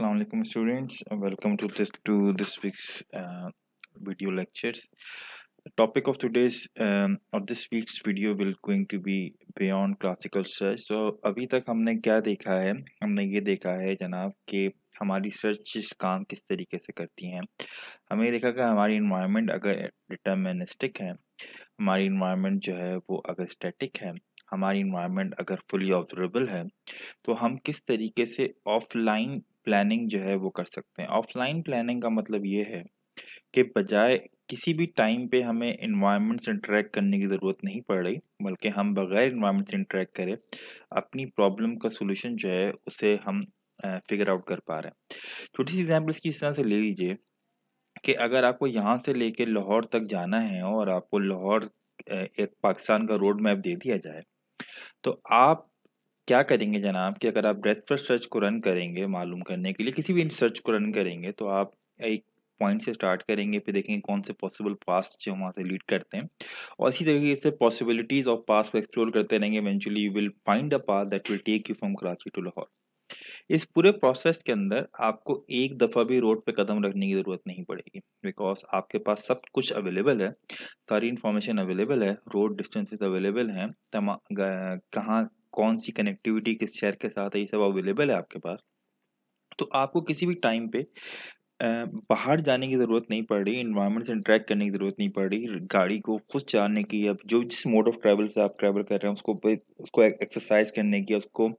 Assalamualaikum students welcome to this to this week's uh, video lectures the topic of today's um, of this week's video will going to be beyond classical search so अभी तक हमने क्या देखा है हमने ये देखा है जनाब कि हमारी सर्च काम किस तरीके से करती हैं हमें देखा कि हमारी इन्वायरमेंट अगर डिटर्मिनिस्टिक है हमारी इन्वायरमेंट जो है वो अगर स्टैटिक है हमारी इन्वायरमेंट अगर फुली ऑब्जर्वेबल है तो हम किस तरीके से ऑफलाइन प्लानिंग जो है वो कर सकते हैं ऑफलाइन प्लानिंग का मतलब ये है कि बजाय किसी भी टाइम पे हमें इन्वायरमेंट से इंटरेक्ट करने की ज़रूरत नहीं पड़ रही बल्कि हम बगैर इन्वायरमेंट से इंटरेक्ट करें अपनी प्रॉब्लम का सोल्यूशन जो है उसे हम फिगर आउट कर पा रहे हैं छोटी सी एग्जाम्पल इसकी इस तरह से ले लीजिए कि अगर आपको यहाँ से कर लाहौर तक जाना है और आपको लाहौर एक पाकिस्तान का रोड मैप दे दिया जाए तो आप क्या करेंगे जनाब कि अगर आप ब्रेथ फर्स्ट सर्च को रन करेंगे मालूम करने के लिए किसी भी सर्च को रन करेंगे तो आप एक पॉइंट से स्टार्ट करेंगे फिर देखेंगे कौन से पॉसिबल पास जो वहाँ से लीड करते हैं और इसी तरीके से पॉसिबिलिटीज ऑफ पास को एक्सप्लोर करते रहेंगे eventually you will find a path that will take you from Karachi to Lahore इस पूरे प्रोसेस के अंदर आपको एक दफ़ा भी रोड पे कदम रखने की ज़रूरत नहीं पड़ेगी बिकॉज आपके पास सब कुछ अवेलेबल है सारी इन्फॉर्मेशन अवेलेबल है रोड डिस्टेंसेस अवेलेबल हैं तमाम कहाँ कौन सी कनेक्टिविटी किस शहर के साथ है ये सब अवेलेबल है आपके पास तो आपको किसी भी टाइम पे बाहर जाने की ज़रूरत नहीं पड़ रही इन्वायरमेंट से इंट्रैक्ट करने की ज़रूरत नहीं पड़ रही गाड़ी को खुद चलाने की अब जो जिस मोड ऑफ ट्रैवल से आप ट्रैवल कर रहे हैं उसको उसको एक्सरसाइज करने की उसको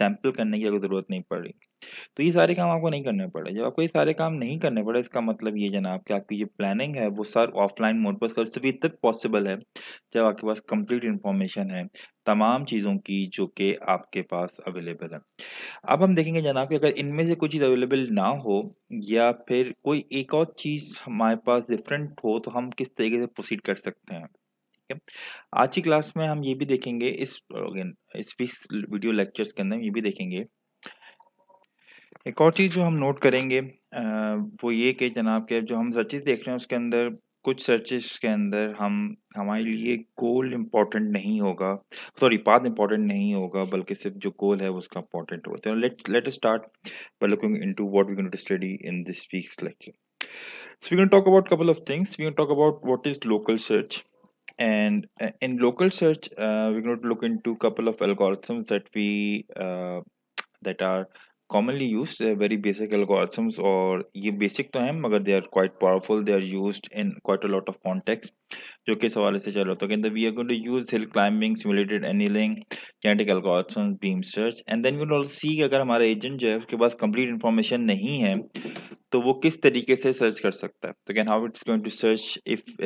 सैम्पल करने की आपको ज़रूरत नहीं पड़ रही तो ये सारे काम आपको नहीं करने पड़े जब आपको ये सारे काम नहीं करने पड़े इसका मतलब ये जनाब कि आपकी जो प्लानिंग है वो सर ऑफलाइन मोड पर सर सिर्फ इतना पॉसिबल है जब आपके पास कंप्लीट इन्फॉर्मेशन है तमाम चीज़ों की जो कि आपके पास अवेलेबल है अब हम देखेंगे जनाब कि अगर इनमें से कोई चीज़ अवेलेबल ना हो या फिर कोई एक और चीज़ हमारे पास डिफरेंट हो तो हम किस तरीके से प्रोसीड कर सकते हैं ठीक है आज की क्लास में हम ये भी देखेंगे इस इस वीडियो लेक्चर्स के अंदर ये भी देखेंगे एक और चीज़ जो हम नोट करेंगे वो ये कि जनाब के जो हम सर्चिज देख रहे हैं उसके अंदर कुछ सर्चेस के अंदर हम हमारे लिए गोल इम्पोर्टेंट नहीं होगा सॉरी पाथ इम्पोर्टेंट नहीं होगा बल्कि सिर्फ जो गोल है वो उसका इम्पोर्टेंट होता है us start by looking into what we're going to study in this week's lecture so we're going to talk about a couple of things we're going to talk about what is local search and uh, in local search uh, we're going to look into a couple of algorithms that we uh, that are commonly used uh, very basic algorithms और ये basic तो हैं मगर they are quite powerful they are used in quite a lot of context जो कि इस हवाले से चल रहा था तो कहते we are going to use hill climbing simulated annealing genetic algorithm beam search and then we also see अगर हमारा एजेंट जो है उसके पास कंप्लीट इन्फॉर्मेशन नहीं है तो वो किस तरीके से सर्च कर सकता है तो can how it's going to search if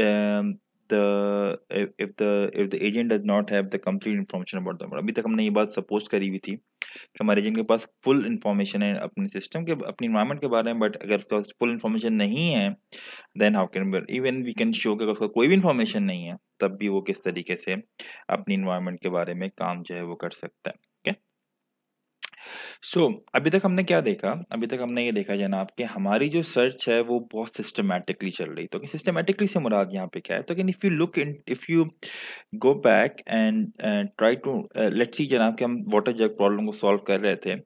the if, the if the agent does not have the complete information about them अभी तक हमने ये बात सपोज करी हुई थी कि हमारे एजेंट के पास फुल इन्फॉर्मेशन है अपने सिस्टम के अपने इन्वायरमेंट के बारे में बट अगर उसके पास फुल इन्फॉर्मेशन नहीं है then how can even we can show कि उसका कोई भी इन्फॉर्मेशन नहीं है तब भी वो किस तरीके से अपनी इन्वायरमेंट के बारे में काम जो है वो कर सकता है सो so, अभी तक हमने क्या देखा अभी तक हमने ये देखा जनाब कि हमारी जो सर्च है वो बहुत सिस्टमेटिकली चल रही तो सिस्टमेटिकली से मुराद यहाँ पे क्या है तो can if you look in if you go back and try to let's see जनाब कि हम वाटर जग प्रॉब्लम को सॉल्व कर रहे थे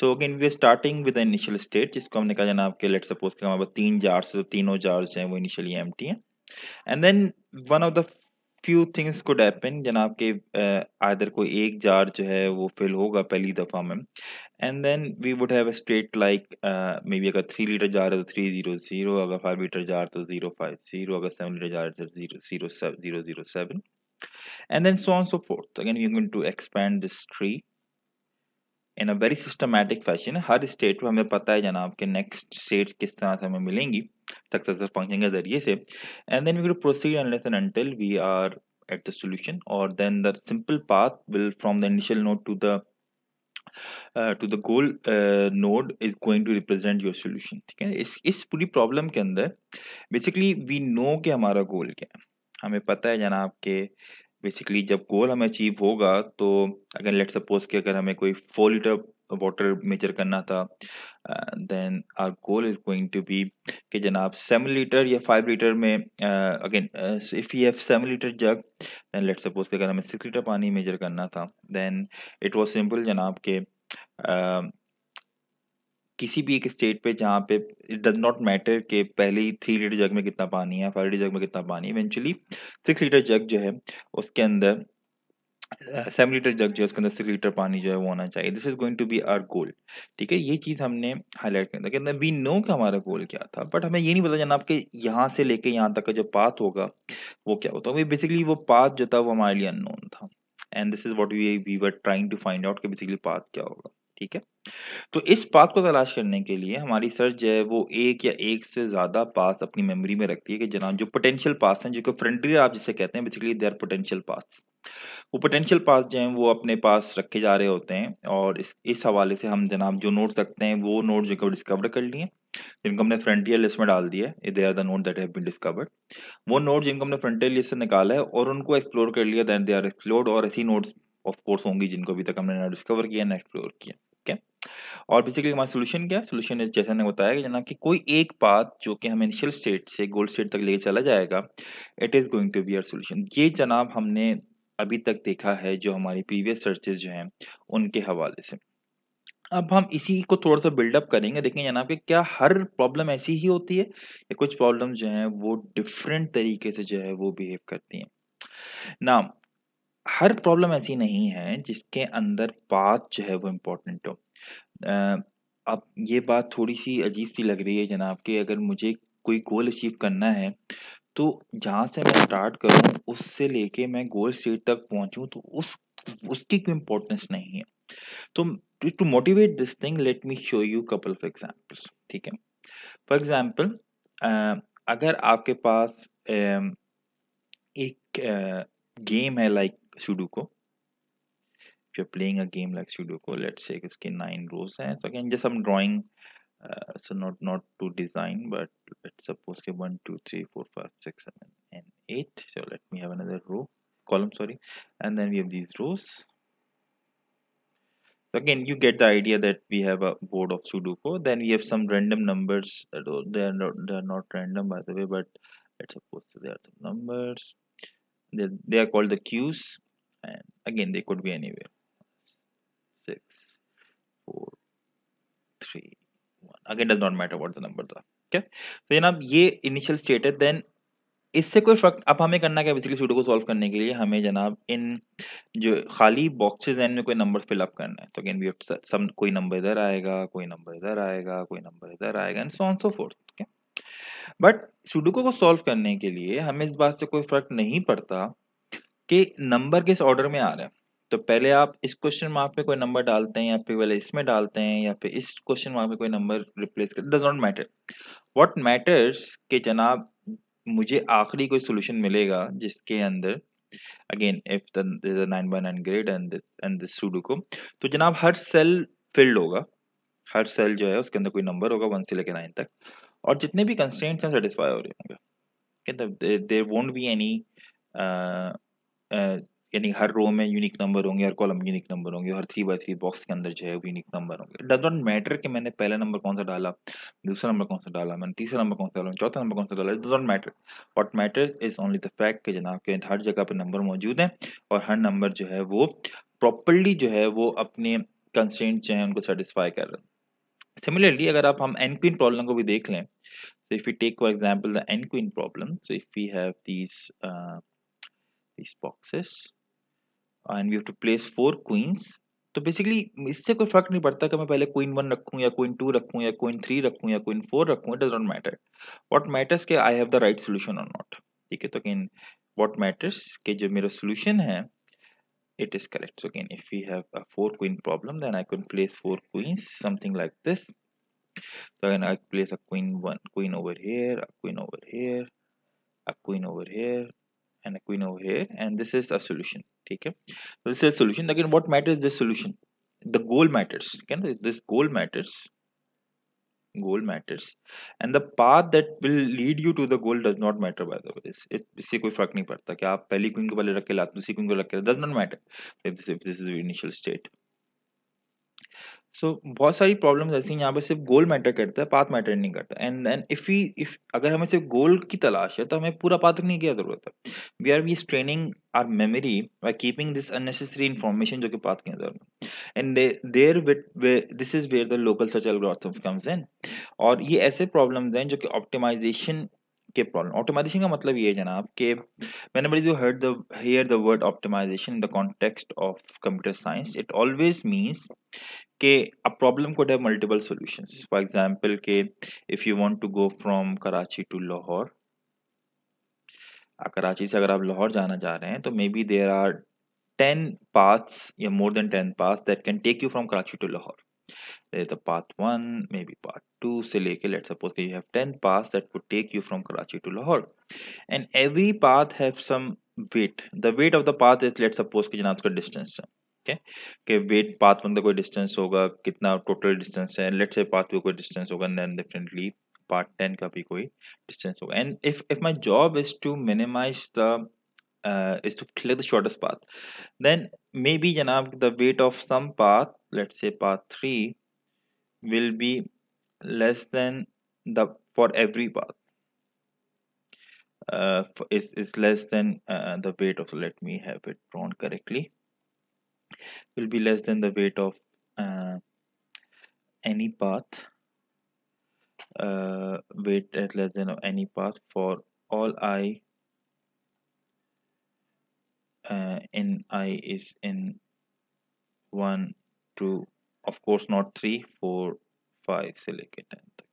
so again we are starting with initial state जिसको हमने कहा जनाब कि लेट सपोज कि हमारे तीन जार्स तीनों जार्स हैं वो इनिशियली एम हैं and then one of the few things could happen जनाब के आदर कोई एक जार जो है वो फिल होगा पहली दफ़ा में and then we would have a state like maybe अगर थ्री लीटर जार है तो थ्री जीरो जीरो अगर फाइव लीटर जार तो जीरो फाइव जीरो अगर सेवन लीटर जार तो zero zero zero seven and then so on so forth again you going to expand this tree in a very a fashion हर state में हमें पता है जनाब के नेक्स्ट स्टेट्स किस तरह से हमें मिलेंगी successor function के जरिए से and then we will proceed unless and until we are at the solution or then the simple path will from the initial node to the uh, to the goal uh, node is going to represent your solution theek hai is is puri problem ke andar basically we know ke hamara goal kya hai hame pata hai janab ke basically जब goal हमें achieve होगा तो अगर late suppose कि अगर हमें कोई four litre water measure करना था then our goal is going to be कि जनाब सेवन लीटर या फाइव लीटर में again if you have seven litre jug then let suppose के अगर हमें सिक्स लीटर पानी मेजर करना था देन इट वाज सिंपल जनाब के किसी भी एक स्टेट पे जहाँ पे इट डज नॉट मैटर कि पहले ही थ्री लीटर जग में कितना पानी है फाइव लीटर जग में कितना पानी है इवेंचुअली सिक्स लीटर जग जो है उसके अंदर सेवन लीटर जग जो है उसके अंदर सिक्स लीटर पानी जो है वो होना चाहिए this is going to be our goal ठीक है ये चीज़ हमने हाईलाइट किया था वी नो कि हमारा गोल क्या था बट हमें ये नहीं पता जनाब आपके यहाँ से लेके यहाँ तक का जो पाथ होगा वो क्या होता है बेसिकली वो पाथ जो था वो हमारे लिए अननोन था and this is what we we were trying to find out कि बेसिकली पाथ क्या होगा ठीक है तो इस पाथ को तलाश करने के लिए हमारी सर्च जो है वो एक या एक से ज़्यादा पास अपनी मेमोरी में रखती है कि जनाब जो पोटेंशियल पास हैं जो कि फ्रंटियर आप जिसे कहते हैं basically they are potential path वो पोटेंशियल पास जो हैं, वो अपने पास रखे जा रहे होते हैं और इस इस हवाले से हम जनाब जो नोट रखते हैं, वो नोट जो कि डिस्कवर कर लिए, जिनको हमने फ्रंटियर लिस्ट में डाल दिया है, they are the node that have been discovered. वो नोट जिनको हमने फ्रंटियर लिस्ट से निकाला है और उनको एक्सप्लोर कर लिया, दैन दे आर एक्सप्लोर्ड और ऐसी नोट्स ऑफ कोर्स होंगी जिनको अभी तक हमने ना डिस्कवर किया, ना एक्सप्लोर किया, ठीक है? और बेसिकली हमारा सोल्यूशन क्या है? सोल्यूशन जैसे मैंने बताया कि जना कि कोई एक पाथ जो कि हमें इनिशियल स्टेट से गोल्ड स्टेट तक लेके चला जाएगा, it is going to be our solution ये जनाब हमने अभी तक देखा है जो हमारी प्रीवियस सर्चेज हैं उनके हवाले से अब हम इसी को थोड़ा सा बिल्डअप करेंगे देखें जनाब कि क्या हर प्रॉब्लम ऐसी ही होती है या कुछ प्रॉब्लम जो है वो डिफरेंट तरीके से जो है वो बिहेव करती हैं ना हर प्रॉब्लम ऐसी नहीं है जिसके अंदर बात जो है वो इम्पोर्टेंट हो अब ये बात थोड़ी सी अजीब सी लग रही है जनाब कि अगर मुझे कोई गोल अचीव करना है तो जहाँ से मैं स्टार्ट करूँ उससे लेके मैं गोल स्टेट तक पहुँचूँ तो उस उसकी कोई इम्पोर्टेंस नहीं है तो to motivate this thing let me show you couple of examples ठीक है फॉर एग्जाम्पल अगर आपके पास uh, एक गेम uh, है like like Sudoku if you're playing a game like Sudoku, let's say उसके नाइन रोल्स हैं सो अगेन जस्ट हम drawing Uh, so not not to design but let's suppose okay, 1 2 3 4 5 6 7 and 8 so let me have another row column sorry and then we have these rows so again you get the idea that we have a board of sudoku then we have some random numbers uh, they are not they are not random by the way but let's suppose they are some numbers they, they are called the queues and again they could be anywhere six four three again does not matter what the number था ठीक है तो जनाब ये initial state है then इससे कोई फर्क अब हमें करना क्या बेसिकली सूडो को सॉल्व करने के लिए हमें जनाब इन जो खाली बॉक्सेज हैं इनमें कोई नंबर फिलअप करना है तो अगेन वी सम कोई नंबर इधर आएगा कोई नंबर इधर आएगा कोई नंबर इधर आएगा and so on so forth ठीक है बट सूडोको को सॉल्व करने के लिए हमें इस बात से कोई फर्क नहीं पड़ता कि नंबर किस ऑर्डर में आ रहा है तो पहले आप इस क्वेश्चन मार्क पे कोई नंबर डालते हैं या फिर पहले इसमें डालते हैं या फिर इस क्वेश्चन मार्क पे कोई नंबर रिप्लेस कर does not matter what matters के जनाब मुझे आखिरी कोई सोल्यूशन मिलेगा जिसके अंदर again if the nine by nine grid and and दूडो को तो जनाब हर सेल फिल्ड होगा हर सेल जो है उसके अंदर कोई नंबर होगा वन से लेकर नाइन तक और जितने भी कंस्टेंट्स हैं सेटिस्फाई हो रहे होंगे देर वोंट बी एनी यानी हर रो में यूनिक नंबर होंगे हर कॉलम यूनिक नंबर होंगे हर थ्री बाई थ्री बॉक्स के अंदर जो है यूनिक नंबर होंगे डज नॉट मैटर कि मैंने पहला नंबर कौन सा डाला दूसरा नंबर कौन सा डाला मैंने तीसरा नंबर कौन सा डाला चौथा नंबर कौन सा डाला does not matter what matter is only the fact कि जनाब के हर जगह पर नंबर मौजूद हैं और हर नंबर जो है वो प्रॉपरली जो है वो अपने कंस्टेंट जो है उनको सेटिस्फाई कर रहे हैं सिमिलरली अगर आप हम एन क्वीन प्रॉब्लम को भी देख लें so if you take for example the N queen problem so if you have these these boxes and we have to place four queens तो बेसिकली इससे कोई फर्क नहीं पड़ता कि मैं पहले क्वीन वन रखूँ या क्वीन टू रखूं या क्वीन थ्री रखूँ या क्वीन फोर रखूँ इट डॉट मैटर वॉट मैटर्स के I have the right solution और नॉट ठीक है तो अगेन वॉट मैटर्स के जो मेरा सोल्यूशन है it is correct so again if you have a four queen problem then I can place four queens something like this तो again I place a queen one queen over here queen over here a queen over here and a queen over here and this is a solution okay so this is a solution again what matters this solution the goal matters can okay? this goal matters goal matters and the path that will lead you to the goal does not matter by the way इस इससे कोई फर्क नहीं पड़ता कि आप पहली queen को पहले रख के लाते dusri queen ko rakh ke does not matter if this, if this is the initial state सो बहुत सारी प्रॉब्लम्स ऐसी हैं यहाँ पर सिर्फ गोल मैटर करता है पाथ मैटर नहीं करता and then if we if अगर हमें सिर्फ गोल की तलाश है तो हमें पूरा पाथ नहीं की जरूरत है we are we training our memory by keeping this unnecessary information जो कि पाथ के अंदर and there this is where the local search algorithms comes in और ये ऐसे प्रॉब्लम्स हैं जो कि ऑप्टिमाइजेशन के प्रॉब्लम ऑप्टिमाइजेशन का मतलब ये है जनाब कि मैंने बड़ी जो heard the here the word optimization in the context of computer science it always means के अब प्रॉब्लम कोड है मल्टीपल सोल्यूशन फॉर एग्जाम्पल के if you want to go from Karachi to Lahore Karachi से अगर आप लाहौर जाना चाह रहे हैं तो maybe there are ten paths or more than ten path that can take you from Karachi to Lahore path one may be path two से लेके let suppose you have ten path that could take you from Karachi to Lahore and every path have some weight the weight of the path is let suppose कि जनाब का distance है ठीक है कि wait path मतलब कोई डिस्टेंस होगा कितना टोटल डिस्टेंस है लेट से पाथ कोई डिस्टेंस होगा नैन डिफरेंटली पार्ट टेन का भी कोई डिस्टेंस होगा and if if my job is to minimize the is to clear the shortest path then may be जनाब the weight of some path let's say path three will be less than the for every path Uh, is is less than uh, the weight of let me have it drawn correctly will be less than the weight of uh, any path uh, weight at less than any path for all i uh, in i is in 1 2 of course not 3 4 5 silicate and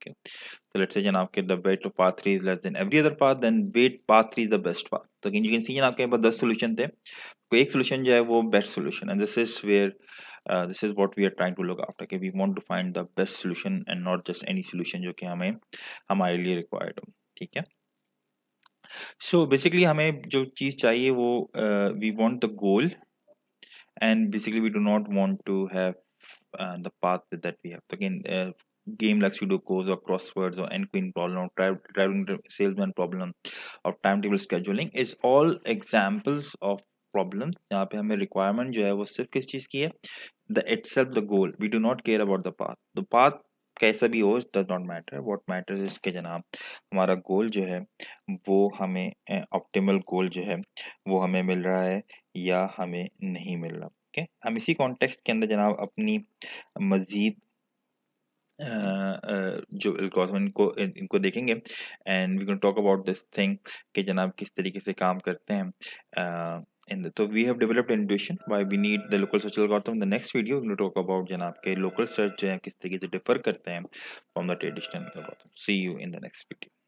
ठीक है तो late say जनाब के the weight of path three is less than every other path then weight path three is the best path तो engineer सी जनाब के पास दस सोल्यूशन थे तो एक सोल्यूशन जो है वो best solution and this is where this is what we are trying to look after के we want to find the best solution and not just any solution जो कि हमें हमारे लिए रिक्वायर्ड हो ठीक है सो so बेसिकली हमें जो चीज चाहिए वो we want the goal and basically we do not want to have the path that we have तो again game like Sudokus or crosswords or n-queen problem or driving salesman problem or timetable scheduling is all examples of problems yahan pe hame requirement jo hai wo sirf kis cheez ki hai the itself the goal we do not care about the path the path कैसा भी हो does not matter what matters is के जनाब हमारा goal जो है वो हमें optimal goal जो है वो हमें मिल रहा है या हमें नहीं मिल रहा ठीक okay? हम इसी कॉन्टेक्स्ट के अंदर जनाब अपनी मज़ीद जो एल्गोरिथम इनको इनको देखेंगे and we can talk about this thing कि जनाब किस तरीके से काम करते हैं इन तो we have developed intuition why we need the local search algorithm the next video we talk about जनाब के लोकल सर्च जो है किस तरीके से डिफर करते हैं from the traditional algorithm see you in the next video